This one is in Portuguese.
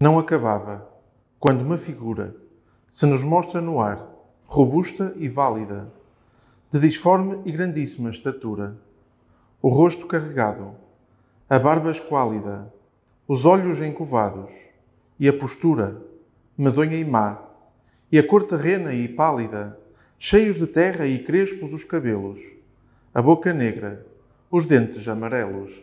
Não acabava, quando uma figura se nos mostra no ar, robusta e válida, de disforme e grandíssima estatura, o rosto carregado, a barba esquálida, os olhos encovados e a postura, medonha e má, e a cor terrena e pálida, cheios de terra e crespos os cabelos, a boca negra, os dentes amarelos.